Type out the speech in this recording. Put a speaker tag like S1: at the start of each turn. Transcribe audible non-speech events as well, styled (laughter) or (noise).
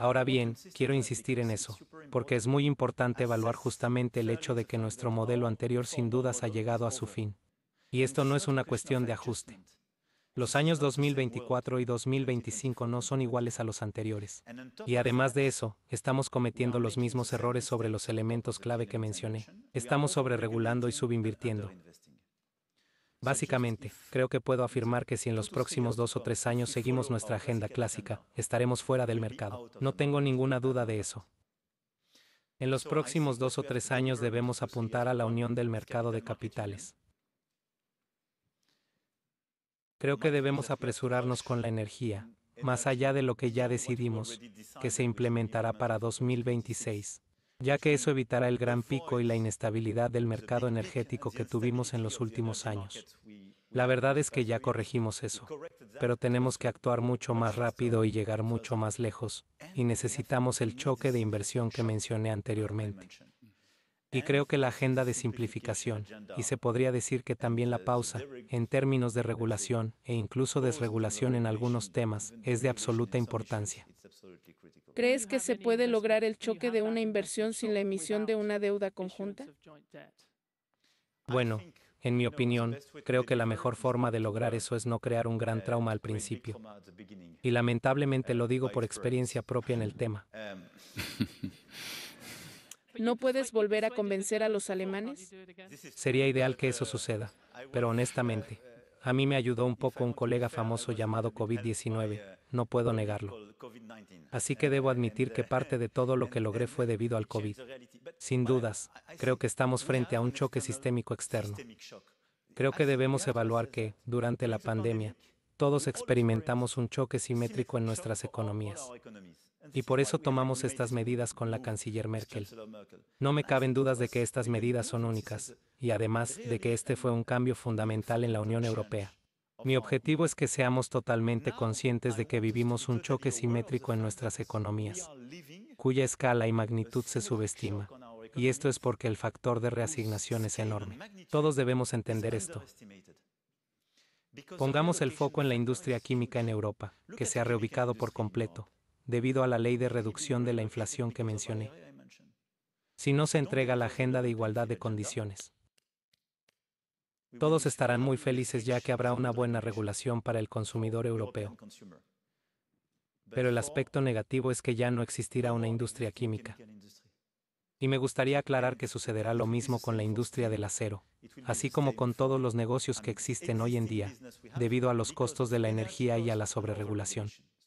S1: Ahora bien, quiero insistir en eso, porque es muy importante evaluar justamente el hecho de que nuestro modelo anterior sin dudas ha llegado a su fin. Y esto no es una cuestión de ajuste. Los años 2024 y 2025 no son iguales a los anteriores. Y además de eso, estamos cometiendo los mismos errores sobre los elementos clave que mencioné. Estamos sobreregulando y subinvirtiendo. Básicamente, creo que puedo afirmar que si en los próximos dos o tres años seguimos nuestra agenda clásica, estaremos fuera del mercado. No tengo ninguna duda de eso. En los próximos dos o tres años debemos apuntar a la unión del mercado de capitales. Creo que debemos apresurarnos con la energía, más allá de lo que ya decidimos, que se implementará para 2026, ya que eso evitará el gran pico y la inestabilidad del mercado energético que tuvimos en los últimos años. La verdad es que ya corregimos eso, pero tenemos que actuar mucho más rápido y llegar mucho más lejos, y necesitamos el choque de inversión que mencioné anteriormente. Y creo que la agenda de simplificación, y se podría decir que también la pausa, en términos de regulación e incluso desregulación en algunos temas, es de absoluta importancia. ¿Crees que se puede lograr el choque de una inversión sin la emisión de una deuda conjunta? Bueno, en mi opinión, creo que la mejor forma de lograr eso es no crear un gran trauma al principio. Y lamentablemente lo digo por experiencia propia en el tema. (laughs) ¿No puedes volver a convencer a los alemanes? Sería ideal que eso suceda, pero honestamente, a mí me ayudó un poco un colega famoso llamado COVID-19, no puedo negarlo. Así que debo admitir que parte de todo lo que logré fue debido al COVID. Sin dudas, creo que estamos frente a un choque sistémico externo. Creo que debemos evaluar que, durante la pandemia, todos experimentamos un choque simétrico en nuestras economías. Y por eso tomamos estas medidas con la canciller Merkel. No me caben dudas de que estas medidas son únicas, y además de que este fue un cambio fundamental en la Unión Europea. Mi objetivo es que seamos totalmente conscientes de que vivimos un choque simétrico en nuestras economías, cuya escala y magnitud se subestima. Y esto es porque el factor de reasignación es enorme. Todos debemos entender esto. Pongamos el foco en la industria química en Europa, que se ha reubicado por completo, debido a la ley de reducción de la inflación que mencioné, si no se entrega la agenda de igualdad de condiciones. Todos estarán muy felices ya que habrá una buena regulación para el consumidor europeo. Pero el aspecto negativo es que ya no existirá una industria química. Y me gustaría aclarar que sucederá lo mismo con la industria del acero, así como con todos los negocios que existen hoy en día, debido a los costos de la energía y a la sobreregulación.